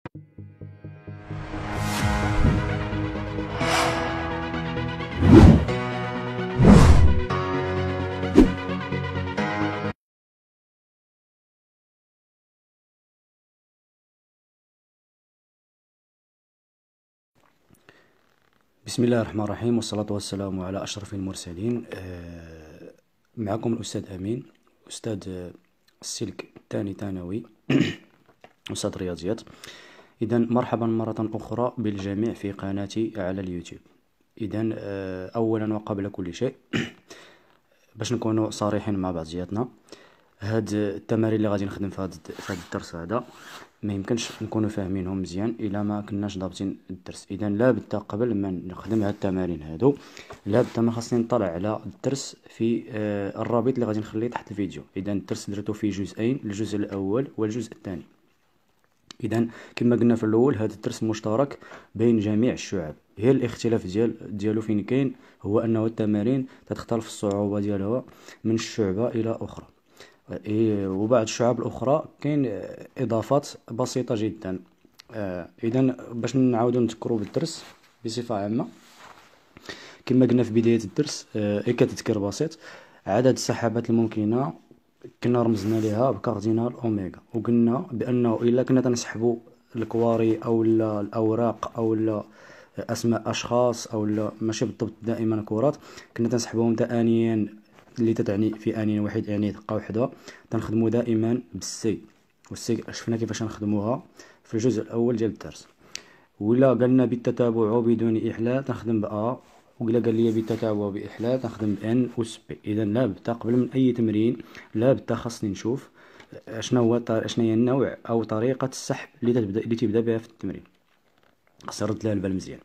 بسم الله الرحمن الرحيم والصلاة والسلام على أشرف المرسلين آه، معكم الأستاذ أمين أستاذ السلك آه، الثاني ثانوي أستاذ رياضيات إذا مرحبا مرة أخرى بالجميع في قناتي على اليوتيوب إذا آه، أولا وقبل كل شيء باش نكونوا صريحين مع بعضياتنا هاد التمارين اللي غادي نخدم في هاد هاد الدرس هذا ما يمكنش نكونوا فاهمينهم مزيان الا ما كناش ضابطين الدرس اذا لا بد قبل ما نخدم هاد التمارين هادو لا بد ما خاصني نطلع على الدرس في آه، الرابط اللي غادي نخليه تحت الفيديو اذا الدرس درتو في جزئين الجزء الاول والجزء الثاني اذا كما قلنا في الاول هذا الترس مشترك بين جميع الشعب هي الاختلاف ديال ديالو فين كاين هو انه التمارين تختلف الصعوبه ديالها من شعبه الى اخرى وبعض وبعد الشعب الاخرى كاين اضافات بسيطه جدا آه، اذا باش نعاودو نذكرو بالدرس بصفه عامه كما قلنا في بدايه الدرس اي آه، كتذكر بسيط عدد السحابات الممكنه كنا رمزنا ليها بكاردينال اوميغا وقلنا بانه الا كنا تنسحبوا الكواري او الاوراق او اسماء اشخاص او ماشي بالضبط دائما كرات كنا تنسحبهم انيا اللي تتعني في اني واحد يعني دقه وحده تنخدمو دائما بالسي والسي شفنا كيفاش نخدموها في الجزء الاول ديال الدرس ولا قالنا بالتتابع بدون احلال تنخدم بأ وقلا قال لي بالتتابع بإحلال نخدم بإن أس بي إذا لا بتا قبل من أي تمرين لا بتا خاصني نشوف شنو هو شنو هي النوع أو طريقة السحب اللي تبدا اللي تبدا بها في التمرين خاص رد لها البال مزيان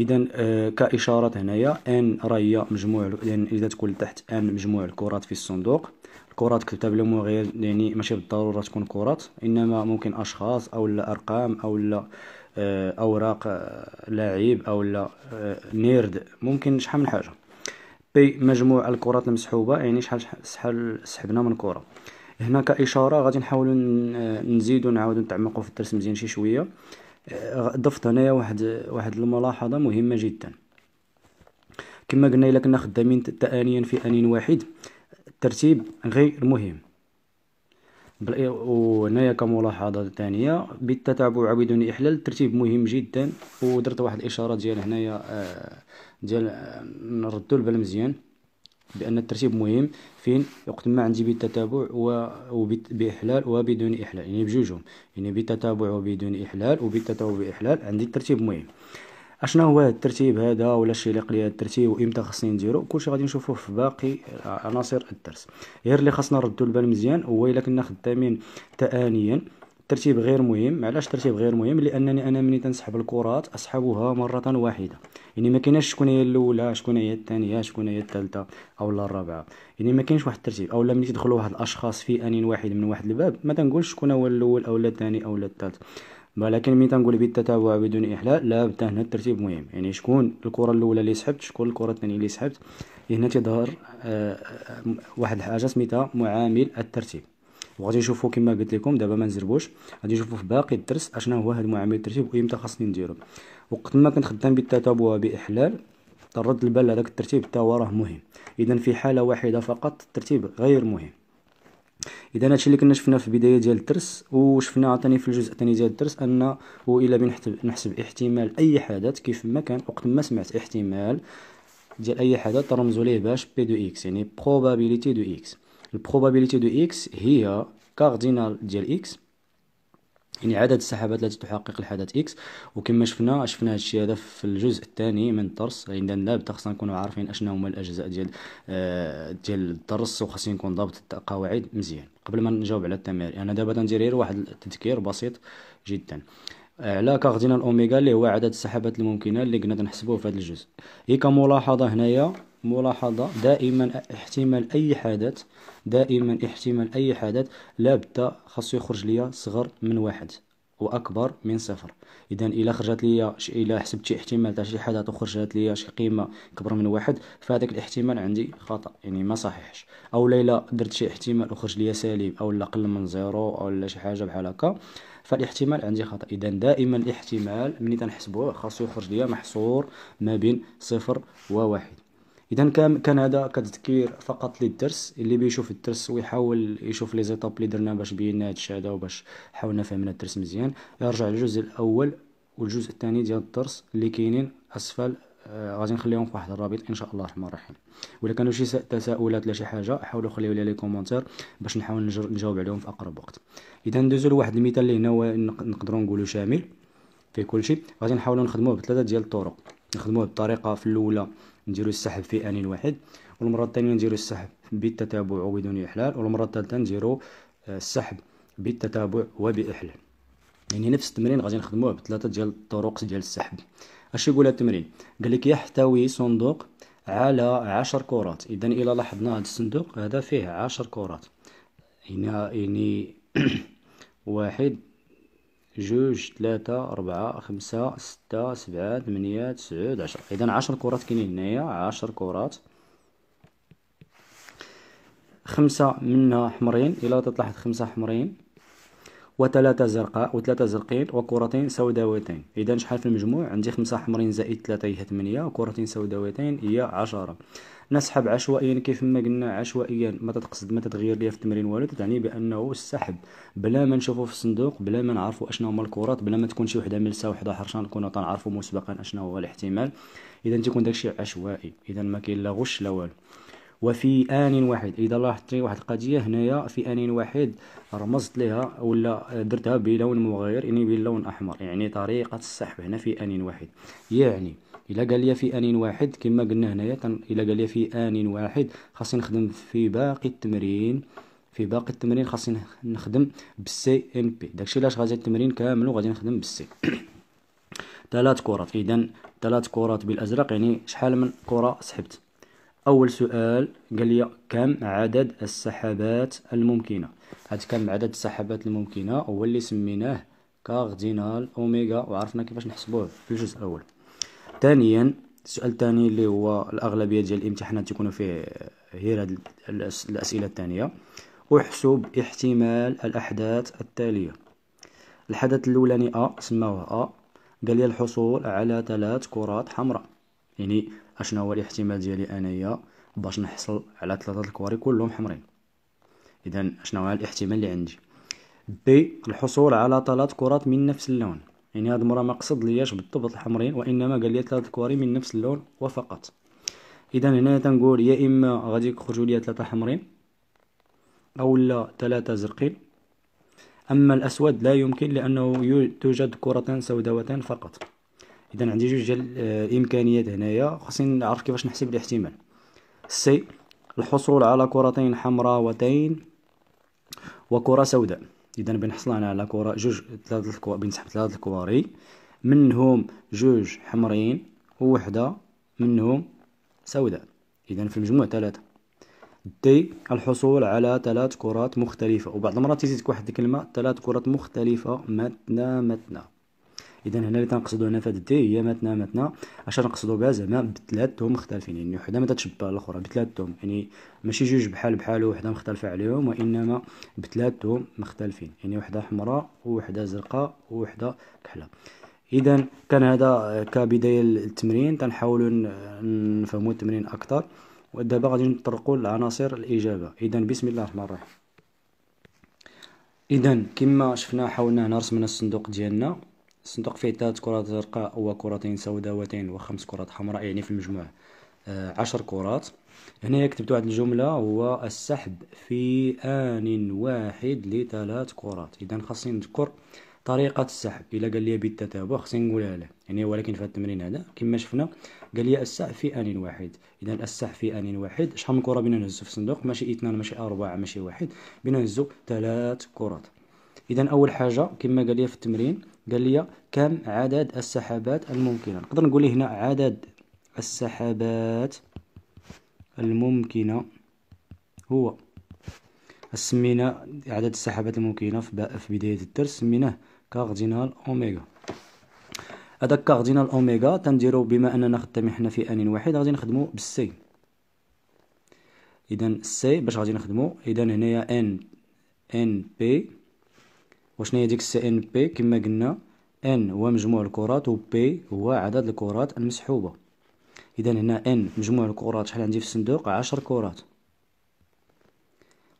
اذا آه، كاشارات هنايا ان راهي مجموع لان يعني اذا تكون تحت ان مجموع الكرات في الصندوق الكرات كتبت لهم غير يعني ماشي بالضروره تكون كرات انما ممكن اشخاص او لا ارقام او لا آه، اوراق آه، لاعب او لا آه، نيرد ممكن شحال من حاجه بي مجموع الكرات المسحوبه يعني شحال شحال سحبنا من كره هنا كاشاره غادي نحاولوا نزيدو نعاودو نتعمقو في الدرس مزيان شي شويه ضفت هنايا واحد واحد الملاحظه مهمه جدا كما قلنا الا كنا خدامين تانيا في ان واحد الترتيب غير مهم إيه، وهنايا كملاحظة ثانية بالتتابع بدون إحلال الترتيب مهم جدا ودرت واحد الإشارة ديال هنايا آه، ديال آه، نردو البال مزيان بأن الترتيب مهم فين وقت ما عندي بالتتابع وبإحلال وبدون إحلال يعني بجوجهم يعني بالتتابع وبدون إحلال وبالتتابع بإحلال عندي الترتيب مهم اشنا هو هذا الترتيب هذا ولا الشيء اللي هذا الترتيب وامتى خصني نديرو كلشي غادي نشوفوه في باقي عناصر الدرس غير اللي خاصنا نردو البال مزيان هو الا كنا خدامين تانيا الترتيب غير مهم علاش الترتيب غير مهم لانني انا ملي تنسحب الكرات اسحبها مره واحده يعني ما كايناش شكون هي الاولى شكون هي الثانيه شكون هي الثالثه او الرابعه يعني ما كاينش واحد الترتيب اولا ملي تدخلوا واحد الاشخاص في ان واحد من واحد الباب ما تنقولش شكون هو الاول او الثاني او الثالث ولكن مين تنقول بالتتابع توا بدون احلال لا بدا هنا الترتيب مهم يعني شكون الكره الاولى اللي سحبت شكون الكره الثانيه اللي سحبت هنا تظهر آه، واحد الحاجه سميتها معامل الترتيب وغادي نشوفو كما قلت لكم دابا ما نزربوش غادي نشوفو في باقي الدرس اشنا هو هذا معامل الترتيب وامتى خاصني نديرو وقت ما كنت خدام بالتتابع باحلال ترد البال هذاك الترتيب تا راه مهم اذا في حاله واحده فقط الترتيب غير مهم اذا هادشي اللي كنا شفنا في البدايه ديال الدرس وشفنا عطاني في الجزء الثاني ديال الدرس ان الى بنحسب نحسب احتمال اي حدث كيف ما كان وقت ما سمعت احتمال ديال اي حدث ترمزوا ليه باش بي دو اكس يعني probability دو اكس البروبابيليتي دو اكس هي كاردينال ديال اكس يعني عدد السحابات التي تحقق الحدث اكس وكما شفنا شفنا الشيء هذا في الجزء الثاني من الدرس عندنا يعني اللابته خصنا نكونوا عارفين اشنا هما الاجزاء ديال آه، ديال الدرس وخاصني نكون ضابط القواعد مزيان قبل ما نجاوب على التمارين انا دابا غندير غير واحد التذكير بسيط جدا على كاردينال اوميغا اللي هو عدد السحابات الممكنه اللي كنا تنحسبوه في هذا الجزء هي كملاحظه هنايا ملاحظة دائما احتمال أي حدث دائما احتمال أي حدث لابد خاصو يخرج ليا صغر من واحد واكبر من صفر اذا الا خرجت ليا الا حسبت شي احتمال تاع شي حدث وخرجت ليا شي قيمه كبر من واحد فهذاك الاحتمال عندي خطا يعني ما صحيحش او الا درت شي احتمال وخرج ليا سليم او لا قل من زيرو او لا شي حاجه بحال هكا فالاحتمال عندي خطا اذا دائما الاحتمال ملي تنحسبوه خاصو يخرج ليا محصور ما بين صفر وواحد اذا كان هذا كتذكير فقط للدرس اللي بيشوف الدرس ويحاول يشوف لي زيتاب اللي درنا باش بينا هادشي هذا وباش حاولنا فهمنا الدرس مزيان يرجع للجزء الاول والجزء الثاني ديال الدرس اللي كاينين اسفل آه غادي نخليهم في واحد الرابط ان شاء الله الرحمن الرحيم ولا كانوا شي تساؤلات ولا شي حاجه حاولوا خليو لي لي كومونتير باش نحاول نجاوب عليهم في اقرب وقت اذا ندوزو لواحد المثال اللي هنا هو نقدروا نقولوا شامل في كل شيء غادي نحاولوا نخدموه بثلاثه ديال الطرق نخدموه بطريقه في الاولى نديرو السحب في ان واحد والمره الثانيه نديرو السحب بالتتابع وبدون احلال والمره الثالثه نديرو آه، السحب بالتتابع وباحلال يعني نفس التمرين غادي نخدموه بثلاثه ديال الطرق ديال السحب اش يقول التمرين قال لك يحتوي صندوق على عشر كرات اذا الى لاحظنا هذا الصندوق هذا فيه عشر كرات هنا يعني واحد جوج تلاتة ربعة خمسة ستة سبعة تمنية تسعود عشرة إذا عشر كرات كاينين هنايا عشر كرات خمسة منها حمرين إلا تطلعت خمسة حمرين وثلاثة زرقاء وثلاثة زرقين وكرتين سوداوتين إذا شحال في المجموع عندي خمسة حمرين زائد ثلاثة هي ثمانية وكرتين سوداوتين هي عشرة نسحب عشوائيا كيف ما قلنا عشوائيا ما تتقصد ما تتغير ليا في التمرين والو تعني بانه السحب بلا ما نشوفو في الصندوق بلا ما نعرفو اشنو هما الكرات بلا ما تكون شي وحده ملسه وحده حرشان نكونو تنعرفو مسبقا اشنو هو الاحتمال اذا تيكون داكشي عشوائي اذا ما كاين لا غش لا والو وفي آن واحد إذا لاحظتي واحد القضية هنايا في آن واحد رمزت لها ولا درتها بلون مغاير يعني باللون أحمر يعني طريقة السحب هنا في آن واحد يعني إلا قال لي في آن واحد كما قلنا هنايا إلا قال لي في آن واحد خاصني نخدم في باقي التمرين في باقي التمرين خاصني نخدم بالسي ام بي داكشي علاش غادي التمرين كامل وغادي نخدم بالسي ثلاث كرات اذا ثلاث كرات بالازرق يعني شحال من كره سحبت اول سؤال قال لي كم عدد السحابات الممكنه هاد كم عدد السحابات الممكنه هو اللي سميناه كاردينال اوميغا وعرفنا كيفاش نحسبوه في الجزء الاول ثانيا السؤال الثاني اللي هو الاغلبيه ديال الامتحانات يكونوا فيه غير هاد الاسئله الثانيه احسب احتمال الاحداث التاليه الحدث الاولاني ا سماوه ا قال لي الحصول على ثلاث كرات حمراء يعني اشنو هو الاحتمال ديالي انايا باش نحصل على ثلاثه الكواري كلهم حمرين اذا اشنو هو الاحتمال اللي عندي بي الحصول على ثلاث كرات من نفس اللون يعني هاد المره ما قصد لياش بالضبط الحمرين وانما قال لي ثلاث كواري من نفس اللون وفقط اذا هنا تنقول يا اما غادي يخرجوا لي ثلاثه حمرين او لا ثلاثه زرقين اما الاسود لا يمكن لانه توجد كرتان سوداوتان فقط اذا عندي جوج ديال الامكانيات آه، هنايا خاصني نعرف كيفاش نحسب الاحتمال سي الحصول على كرتين حمراوتين وكره سوداء اذا بنحصل انا على كره جوج ثلاثه الكو... بنسحب ثلاثه الكواري منهم جوج حمرين ووحده منهم سوداء اذا في المجموع ثلاثه دي الحصول على ثلاث كرات مختلفة وبعض المرات تزيدك واحد الكلمة ثلاث كرات مختلفة متنا متنا اذا هنا اللي تنقصدو هنا في هاد تي هي متنا متنا اش نقصدو بها زعما بثلاثتهم مختلفين يعني وحده ما تتشبه الاخرى بثلاثتهم يعني ماشي جوج بحال بحال وحده مختلفه عليهم وانما بثلاثتهم مختلفين يعني وحده حمراء وحده زرقاء وحده كحله اذا كان هذا كبدايه للتمرين تنحاولوا نفهموا التمرين اكثر ودابا غادي نطرقوا لعناصر الاجابه اذا بسم الله الرحمن الرحيم اذا كما شفنا حاولنا هنا رسمنا الصندوق ديالنا الصندوق فيه ثلاث كرات زرقاء وكرتين سوداوتين وخمس كرات حمراء يعني في المجموع آه، عشر كرات هنا كتبت واحد الجملة هو السحب في آن واحد لثلاث كرات إذا خاصني نذكر طريقة السحب إلا قال لي بالتتابع خصني نقولها له يعني ولكن في هذا التمرين هذا كما شفنا قال لي السحب في آن واحد إذا السحب في آن واحد شحال من كرة بينا نهزو في الصندوق ماشي اثنان ماشي أربعة ماشي واحد بينا نهزو ثلاث كرات إذا أول حاجة كما قال لي في التمرين قال لي كم عدد السحابات الممكنة نقدر نقول هنا عدد السحابات الممكنة هو سمينا عدد السحابات الممكنة في بداية الدرس سميناه كاردينال أوميغا هذا كاردينال أوميغا تنديرو بما أننا خدامين حنا في آن واحد غادي نخدمو بالسي إذا السي باش غادي نخدمو إذا هنايا إن إن بي وشنو هي ديك السي ان بي كما قلنا ان هو مجموع الكرات و بي هو عدد الكرات المسحوبة إذا هنا ان مجموع الكرات شحال عندي في الصندوق عشر كرات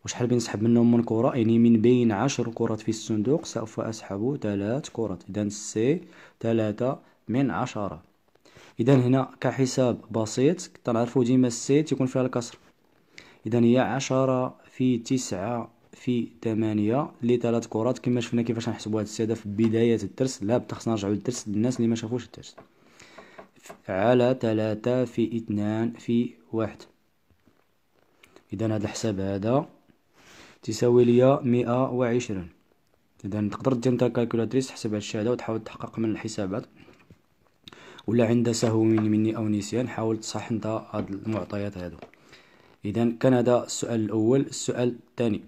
وشحال بنسحب منهم من كرة يعني من بين عشر كرات في الصندوق سوف أسحب تلات كرات إذا سي تلاتة من عشرة إذا هنا كحساب بسيط تنعرفو ديما السي تيكون فيها الكسر إذا هي عشرة في تسعة في 8 لثلاث كرات كما شفنا كيفاش نحسبوا هاد الساده في بدايه الدرس لا خصنا نرجعوا للدرس للناس اللي ما شافوش الدرس على 3 في 2 في 1 اذا هذا الحساب هذا تساوي ليا 120 اذا تقدر دير انت الكالكولاتريس تحسب هاد الشهاده وتحاول تحقق من الحسابات ولا عند سهو مني او نسيان حاول تصحح انت هاد المعطيات هادو اذا كان هذا السؤال الاول السؤال الثاني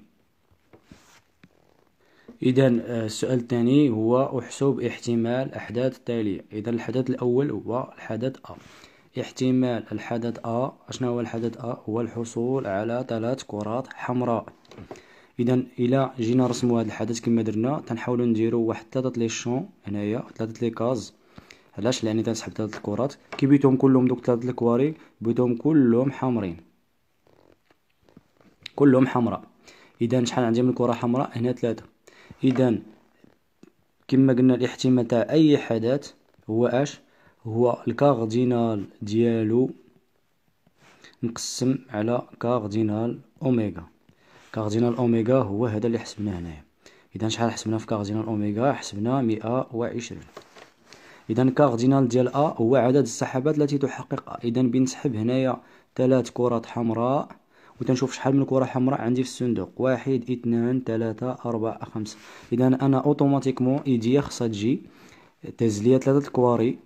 اذا آه، السؤال الثاني هو احسب احتمال احداث التاليه اذا الحدث الاول هو الحدث ا احتمال الحدث ا اشنا هو الحدث ا هو الحصول على ثلاث كرات حمراء اذا الى جينا نرسموا هذا الحدث كما درنا تنحاولوا نديروا واحد ثلاثه لي شون هنايا ثلاثه لي كاز علاش لاني تنسحب ثلاثه الكرات كي بيتهم كلهم دوك ثلاثه الكواري بيتهم كلهم حمرين كلهم حمراء اذا شحال عندي من كره حمراء هنا ثلاثه إذا كما قلنا الاحتمال تاع أي حدث هو أش هو الكاردينال ديالو مقسم على كاردينال أوميغا كاردينال أوميغا هو هذا اللي حسبناه هنايا إذا شحال حسبنا في كاردينال أوميغا حسبنا مئة إذا كاردينال ديال أ هو عدد السحابات التي تحقق إذا بنسحب هنايا ثلاث كرات حمراء وتنشوف شحال من كره حمراء عندي في الصندوق واحد اثنان ثلاثة أربعة خمسة إذا أنا أوتوماتيكمون إيديا خاصها تجي تهز ليا ثلاثة الكواري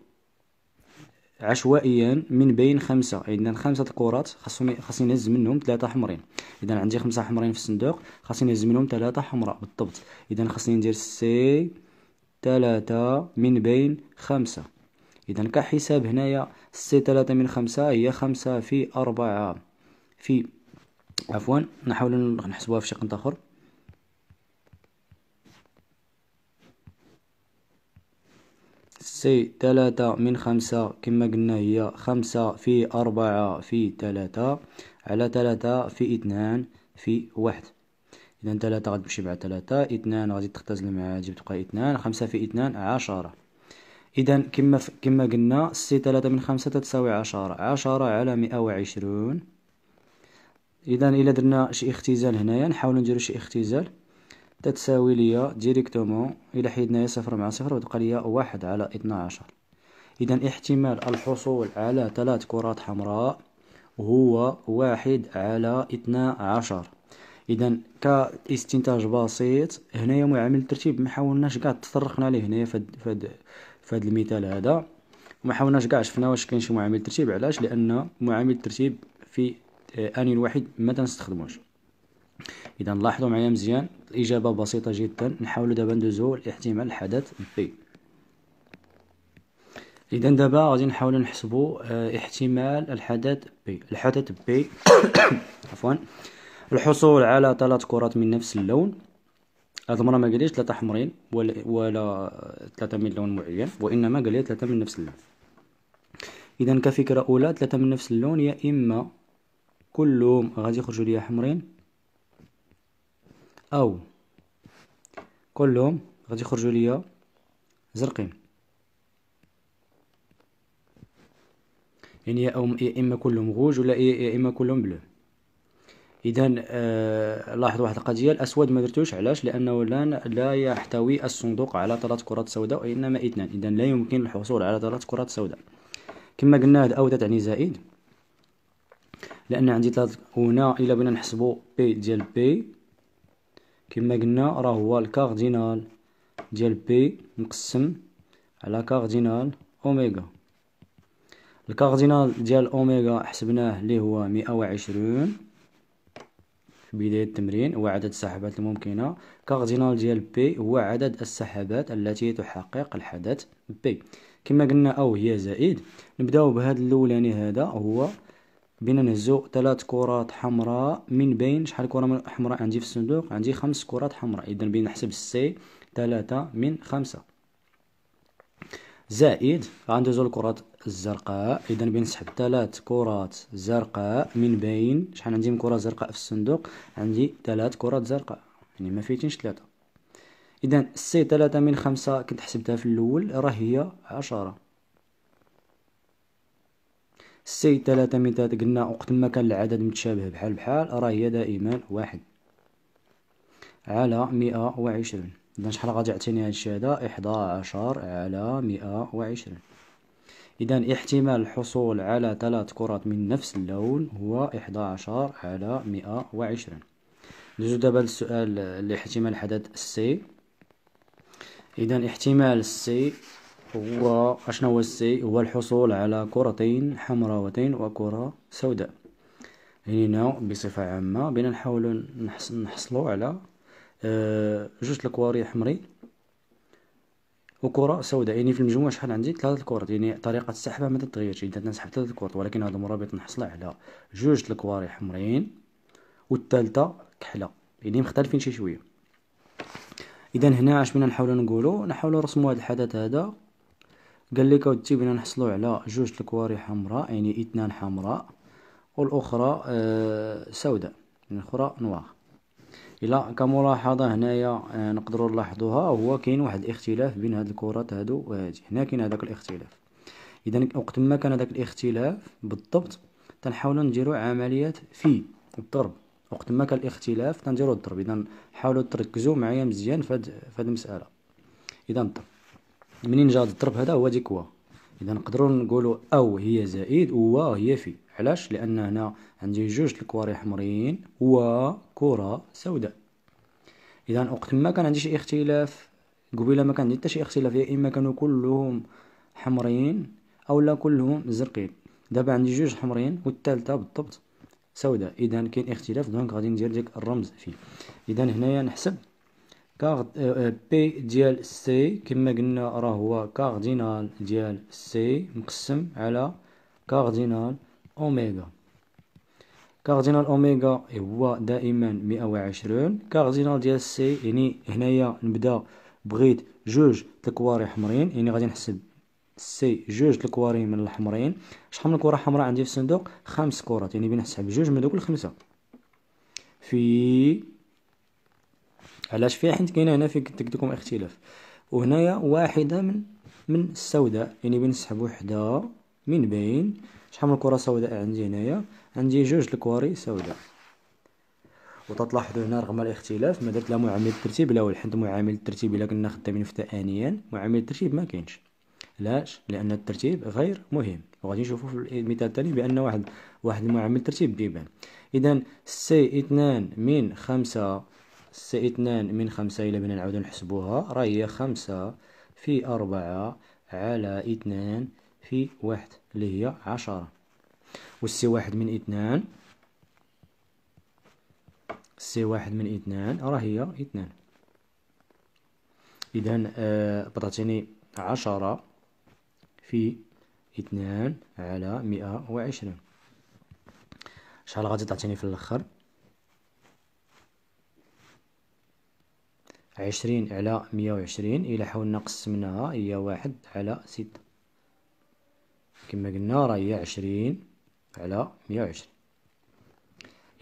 عشوائيا من بين خمسة إذا خمسة الكرات خاصهم خاصني نهز منهم ثلاثة حمرين إذا عندي خمسة حمرين في الصندوق خاصني نهز منهم ثلاثة حمراء بالضبط إذا خاصني ندير سي ثلاثة من بين خمسة إذا كحساب هنايا سي ثلاثة من خمسة هي خمسة في أربعة في عفوا نحاول نحسبوها في شق آخر سي تلاتة من خمسة كما قلنا هي خمسة في أربعة في تلاتة على تلاتة في اثنان في واحد إذا تلاتة غادي تمشي مع تلاتة اثنان غادي تختزل مع تجيب تبقى اثنان خمسة في اثنان عشرة إذا كما كما قلنا سي تلاتة من خمسة تساوي عشرة عشرة على مئة وعشرون اذا الا درنا شي اختزال هنايا نحاولو نديرو شي اختزال تتساوي ليا ديريكتومون الا حيدنايا صفر مع صفر وتبقى ليا واحد على عشر اذا احتمال الحصول على ثلاث كرات حمراء هو واحد على عشر اذا كاستنتاج بسيط هنايا معامل الترتيب ما حاولناش كاع تطرقنا ليه هنايا في هاد فهاد المثال هذا ما حاولناش كاع شفنا واش كاين شي معامل ترتيب علاش لان معامل الترتيب في آه، اني الوحيد ما تنستخدموش اذا لاحظوا معايا مزيان الاجابه بسيطه جدا نحاولوا دابا ندوزو لاحتمال الحدث بي اذا دابا غادي نحاولوا نحسبوا آه، احتمال الحدث بي الحدث بي عفوا الحصول على ثلاث كرات من نفس اللون هاد المره ما قاليش ثلاثه حمرين ولا ولا ثلاثه من لون معين وانما قال ثلاثه من نفس اللون اذا كفكره اولى ثلاثه من نفس اللون يا اما كلهم غادي يخرجوا ليا حمرين او كلهم غادي يخرجوا ليا زرقين يعني يا أم يا اما كلهم غوج ولا يا اما كلهم بلو اذا آه لاحظ واحد القضيه الاسود ما درتوش علاش لانه لا لا يحتوي الصندوق على ثلاث كرات سوداء وانما اثنان اذا لا يمكن الحصول على ثلاث كرات سوداء كما قلنا هاد او تعني زائد لان عندي ثلاث هنا الا بغينا نحسبو بي ديال بي كما قلنا راه هو الكاردينال ديال بي مقسم على كاردينال اوميغا الكاردينال ديال اوميغا حسبناه اللي هو مئة في بداية التمرين هو عدد السحابات الممكنة كاردينال ديال بي هو عدد السحابات التي تحقق الحدث بي كما قلنا او هي زائد نبداو بهذا الاولاني هذا هو بينا نهزو ثلاث كرات حمراء من بين شحال كرة حمراء عندي في الصندوق عندي خمس كرات حمراء إذا بينا نحسب السي ثلاثة من خمسة زائد غندوزو الكرات الزرقاء إذا نسحب ثلاث كرات زرقاء من بين شحال عندي من كرة زرقاء في الصندوق عندي ثلاث كرات زرقاء يعني ما فيتينش ثلاثة إذا سي ثلاثة من خمسة كنت حسبتها في الأول راه هي عشرة سي ثلاثة ميتات قلنا وقت ما كان العدد متشابه بحال بحال راه هي دائما واحد على مئة وعشرين إذا شحال غادي يعطيني هاد الشي هذا إحدى عشر على مئة وعشرين إذا احتمال الحصول على ثلاث كرات من نفس اللون هو إحدى عشر على مئة وعشرين ندوزو دابا للسؤال لاحتمال حدث سي إذا احتمال سي هو أشنو السي هو الحصول على كرتين حمراوتين وكرة سوداء يعني بصفة عامة بنا نحاول نحصلوا على آه، جوج الكواري حمرين وكرة سوداء يعني في المجموع شحال عندي ثلاثة الكرات يعني طريقة سحبها ما تتغيرش إذا نسحب ثلاثة الكرات ولكن هذا المرابط نحصل على جوج الكواري حمرين والثالثة كحلة يعني مختلفين شي شوية إذا هنا اش بنا نحاولو نقولو نحاولو نرسمو هاد الحدث هذا قال لك اودي بنا نحصلو على جوج الكواري حمراء يعني اثنان حمراء والاخرى آه، سوداء يعني الاخرى نوار الا كملاحظه هنايا آه، نقدروا نلاحظوها هو كاين واحد الاختلاف بين هاد الكرات هادو وهادي هنا كاين هذاك الاختلاف اذا وقت ما كان هذاك الاختلاف بالضبط تنحاولوا نديروا عمليات في الضرب وقت ما كان الاختلاف تنديروا الضرب اذا حاولوا تركزوا معايا مزيان في هاد المساله اذا الضرب منين جا الضرب هذا هو ديك هو اذا نقدروا نقولوا او هي زائد و هي في علاش لان هنا عندي جوج الكواري حمرين وكره سوداء اذا وقت ما كان عندي شي اختلاف قبيله ما كان عندي حتى شي اختلاف يا اما كانوا كلهم حمرين او لا كلهم زرقين دابا عندي جوج حمرين والثالثه بالضبط سوداء اذا كاين اختلاف دونك غادي ندير ديك الرمز فيه اذا هنايا نحسب كارد بي ديال سي كما قلنا راه هو كاردينال ديال سي مقسم على كاردينال اوميغا كاردينال اوميغا هو دائما 120 كاردينال ديال سي يعني هنايا نبدا بغيت جوج الكواري حمرين يعني غادي نحسب سي جوج الكواري من الحمرين شحال من كره حمراء عندي في الصندوق خمس كرات يعني بنحسب جوج من دوك الخمسه في علاش فيها حيت كاينه هنا في قلت لكم اختلاف وهنايا واحده من من السوداء يعني بنسحب وحده من بين شحال من كره سوداء عندي هنايا عندي جوج الكواري سوداء وتتلاحظوا هنا رغم الاختلاف ما درت لا معامل الترتيب ولا حيت معامل الترتيب الا كنا خدامين في معامل الترتيب ما كاينش علاش لان الترتيب غير مهم وغادي نشوفوا في المثال الثاني بان واحد واحد المعامل الترتيب بيبان اذا سي اثنان من خمسة سي اثنان من خمسة إلا بنا نعاودو نحسبوها راهي خمسة في أربعة على اثنان في واحد اللي هي عشرة والسي واحد من اثنان سي واحد من اثنان راهي هي اثنان إذا آه بطاتيني عشرة في اثنان على مئة وعشرين شحال غادي تعطيني في الاخر عشرين على مية وعشرين إلا حاولنا قسمناها هي واحد على ستة كما قلنا راه هي عشرين على مية وعشرين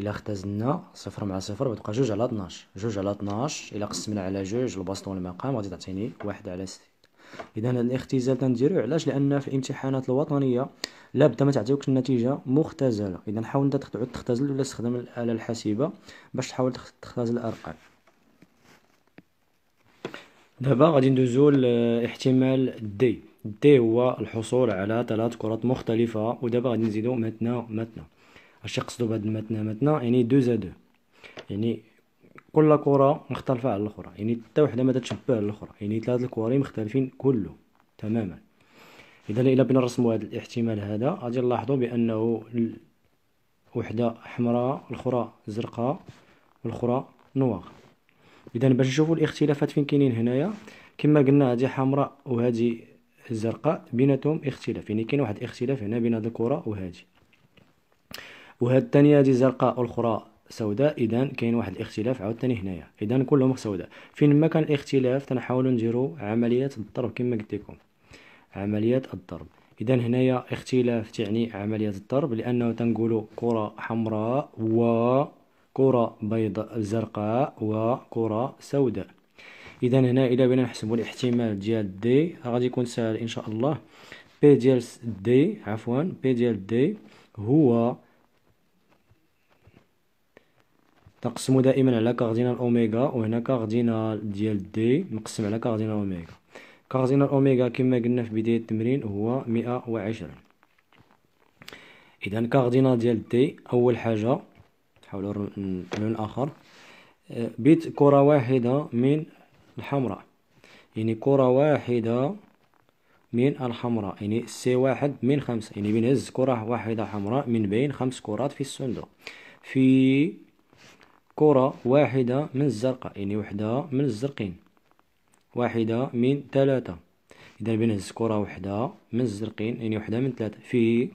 إلا اختزلنا صفر مع صفر غتبقى جوج على طناش جوج على طناش إلا قسمنا على جوج البسط والمقام غادي تعطيني واحد على ستة إذا هذا الاختزال تنديرو علاش لأن في الامتحانات الوطنية لابد ما تعطيوكش النتيجة مختزلة إذا حاول أنت تعود تختزل ولا تستخدم الآلة الحاسبة باش تحاول تختزل الأرقام دابا غادي ندوزو لاحتمال دي دي هو الحصول على ثلاث كرات مختلفة ودابا غادي نزيدو متنا متنا اش يقصدو بهاد متنا متنا يعني دو زا دو يعني كل كرة مختلفة على الأخرى يعني حتى وحدة ما تتشبه على الأخرى يعني تلات الكواري مختلفين كله تماما إذا الى بنا نرسمو هاد الاحتمال هذا غادي نلاحظو بأنه وحدة حمراء الأخرى زرقاء والأخرى نواغ اذا باش نشوفوا الاختلافات فين كاينين هنايا كما قلنا هذه حمراء وهذه الزرقاء بيناتهم اختلاف يعني كاين واحد الاختلاف هنا بين هذه الكره وهذه وهذه الثانيه هذه زرقاء والاخرى سوداء اذا كاين واحد الاختلاف عاوتاني هنايا اذا كلهم سوداء فين ما كان الاختلاف تنحاولوا نديروا عمليه الضرب كما قلت لكم عمليه الضرب اذا هنايا اختلاف تعني عمليه الضرب لانه تنقولوا كره حمراء و كرة بيضاء زرقاء وكرة سوداء إذا هنا إلا بغينا نحسبوا الاحتمال ديال دي غادي يكون سهل إن شاء الله بي ديال دي عفوا بي ديال دي هو تقسموا دائما على كاردينال اوميغا وهنا كاردينال ديال دي مقسم على كاردينال اوميغا كاردينال اوميغا كما قلنا في بداية التمرين هو مئة وعشرين إذا كاردينال ديال دي أول حاجة نحاولوا لون آخر بيت كرة واحدة من الحمراء يعني كرة واحدة من الحمراء يعني سي واحد من خمسة يعني بنهز كرة واحدة حمراء من بين خمس كرات في الصندوق في كرة واحدة من الزرقاء يعني وحدة من الزرقين واحدة من ثلاثة إذا بنهز كرة واحدة من الزرقين يعني وحدة من ثلاثة في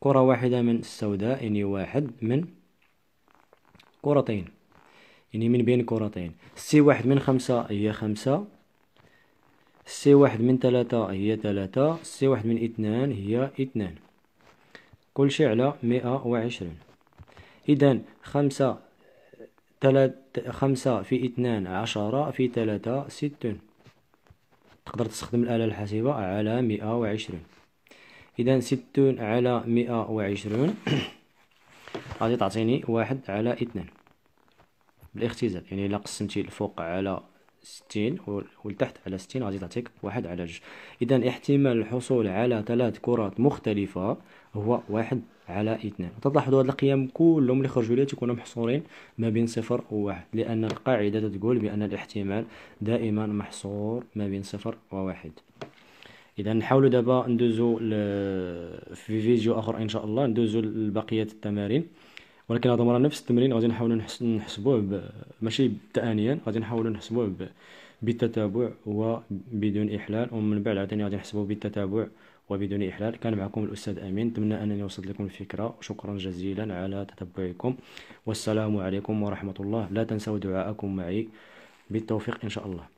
كرة واحدة من السوداء يعني واحد من كرتين يعني من بين كرتين سي واحد من خمسة هي خمسة سي واحد من ثلاثة هي ثلاثة سي واحد من اثنان هي اثنان كل شيء على مئة وعشرين إذا خمسة تلات خمسة في اثنان عشرة في ثلاثة ستون تقدر تستخدم الآلة الحاسبة على مئة وعشرين إذا ستون على مئة وعشرون غادي تعطيني واحد على اثنان بالاختزال يعني إلا قسمتي الفوق على ستين والتحت على ستين غادي تعطيك واحد على جوج إذا احتمال الحصول على ثلاث كرات مختلفة هو واحد على اثنان تلاحظوا هاد القيم كلهم اللي خرجوا لي تيكونوا محصورين ما بين صفر وواحد لأن القاعدة تقول بأن الاحتمال دائما محصور ما بين صفر وواحد اذا نحاولوا دابا ندوزو في فيديو اخر ان شاء الله ندوزو لبقيه التمارين ولكن هذا المره نفس التمرين غادي نحاولوا نحسبوه ماشي تانيا غادي نحاولوا نحسبوه بالتتابع وبدون احلال ومن بعد عاوتاني غادي نحسبوه بالتتابع وبدون إحلال كان معكم الأستاذ أمين نتمنى أنني وصلت لكم الفكرة شكرا جزيلا على تتبعكم والسلام عليكم ورحمة الله لا تنسوا دعاءكم معي بالتوفيق إن شاء الله